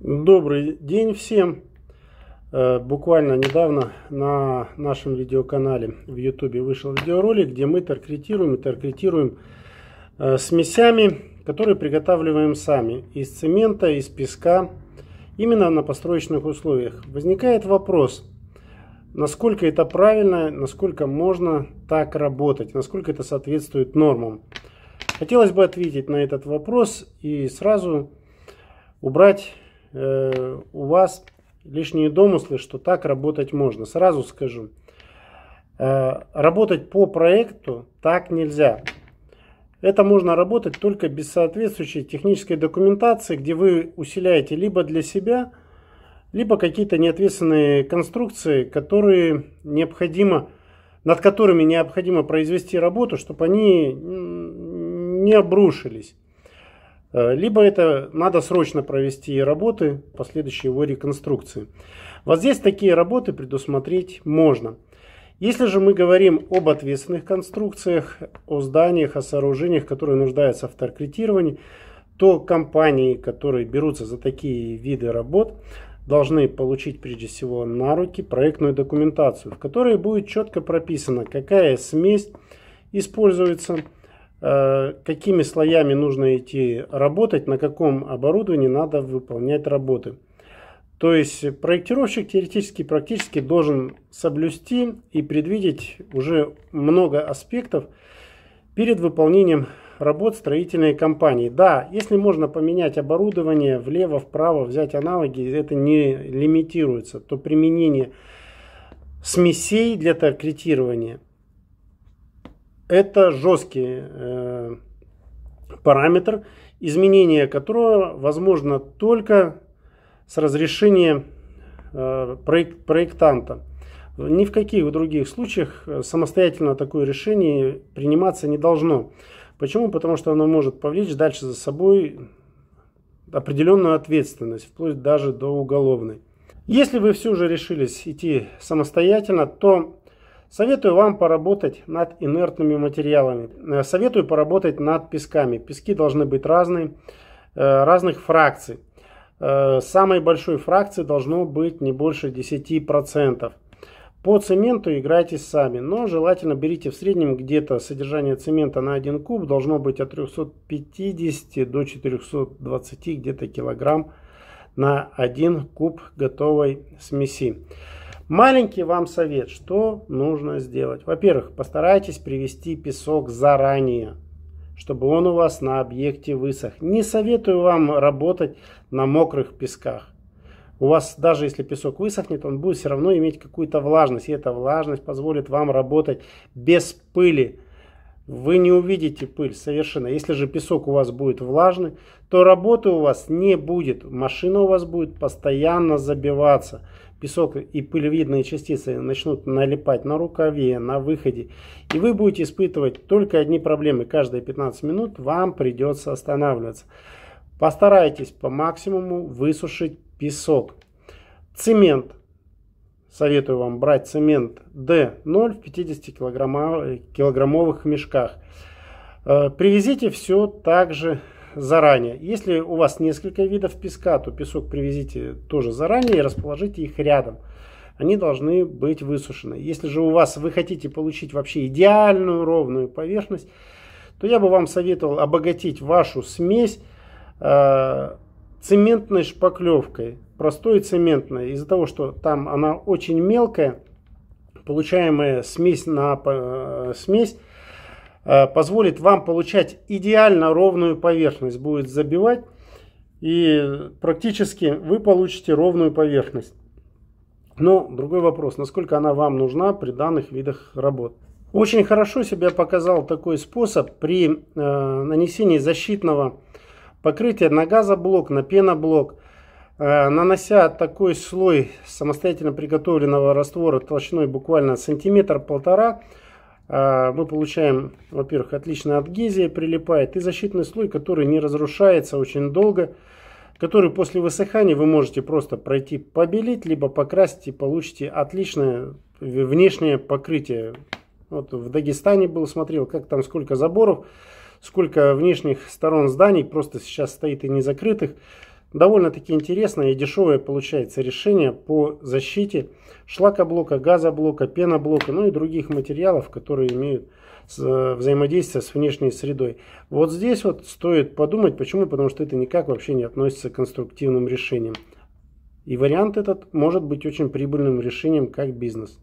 Добрый день всем! Э, буквально недавно на нашем видеоканале в YouTube вышел видеоролик, где мы торкретируем и торкретируем э, смесями, которые приготавливаем сами из цемента, из песка, именно на построечных условиях. Возникает вопрос, насколько это правильно, насколько можно так работать, насколько это соответствует нормам. Хотелось бы ответить на этот вопрос и сразу убрать э, у вас лишние домыслы, что так работать можно. Сразу скажу, э, работать по проекту так нельзя. Это можно работать только без соответствующей технической документации, где вы усиляете либо для себя, либо какие-то неответственные конструкции, которые необходимо, над которыми необходимо произвести работу, чтобы они не обрушились. Э, либо это надо срочно провести работы последующей его реконструкции. Вот здесь такие работы предусмотреть можно. Если же мы говорим об ответственных конструкциях, о зданиях, о сооружениях, которые нуждаются в торкретировании, то компании, которые берутся за такие виды работ, должны получить прежде всего на руки проектную документацию, в которой будет четко прописано, какая смесь используется, Э, какими слоями нужно идти работать, на каком оборудовании надо выполнять работы. То есть проектировщик теоретически и практически должен соблюсти и предвидеть уже много аспектов перед выполнением работ строительной компании. Да, если можно поменять оборудование влево-вправо, взять аналоги, это не лимитируется, то применение смесей для таркетирования – это жесткий э, параметр, изменение которого возможно только с разрешения э, проектанта. Ни в каких других случаях э, самостоятельно такое решение приниматься не должно. Почему? Потому что оно может повлечь дальше за собой определенную ответственность, вплоть даже до уголовной. Если вы все же решились идти самостоятельно, то Советую вам поработать над инертными материалами. Э, советую поработать над песками. Пески должны быть разные, э, разных фракций. Э, самой большой фракции должно быть не больше 10%. По цементу играйте сами, но желательно берите в среднем где-то содержание цемента на 1 куб должно быть от 350 до 420 где-то килограмм на 1 куб готовой смеси. Маленький вам совет, что нужно сделать. Во-первых, постарайтесь привести песок заранее, чтобы он у вас на объекте высох. Не советую вам работать на мокрых песках. У вас даже если песок высохнет, он будет все равно иметь какую-то влажность. И эта влажность позволит вам работать без пыли. Вы не увидите пыль совершенно. Если же песок у вас будет влажный, то работы у вас не будет. Машина у вас будет постоянно забиваться песок и пылевидные частицы начнут налипать на рукаве, на выходе, и вы будете испытывать только одни проблемы. Каждые 15 минут вам придется останавливаться. Постарайтесь по максимуму высушить песок. Цемент. Советую вам брать цемент D0 в 50 килограммовых мешках. Э, привезите все также заранее. Если у вас несколько видов песка, то песок привезите тоже заранее и расположите их рядом. Они должны быть высушены. Если же у вас вы хотите получить вообще идеальную ровную поверхность, то я бы вам советовал обогатить вашу смесь э, цементной шпаклевкой, простой цементной. Из-за того, что там она очень мелкая, получаемая смесь на э, смесь Э, позволит вам получать идеально ровную поверхность, будет забивать и практически вы получите ровную поверхность. Но другой вопрос, насколько она вам нужна при данных видах работ. Очень хорошо себя показал такой способ при э, нанесении защитного покрытия на газоблок, на пеноблок. Э, нанося такой слой самостоятельно приготовленного раствора толщиной буквально сантиметр-полтора, а, мы получаем, во-первых, отличная адгезия прилипает и защитный слой, который не разрушается очень долго, который после высыхания вы можете просто пройти побелить, либо покрасить и получите отличное внешнее покрытие. Вот в Дагестане был, смотрел, как там сколько заборов, сколько внешних сторон зданий просто сейчас стоит и не закрытых. Довольно-таки интересное и дешевое получается решение по защите шлакоблока, газоблока, пеноблока, ну и других материалов, которые имеют взаимодействие с внешней средой. Вот здесь вот стоит подумать, почему, потому что это никак вообще не относится к конструктивным решениям. И вариант этот может быть очень прибыльным решением как бизнес.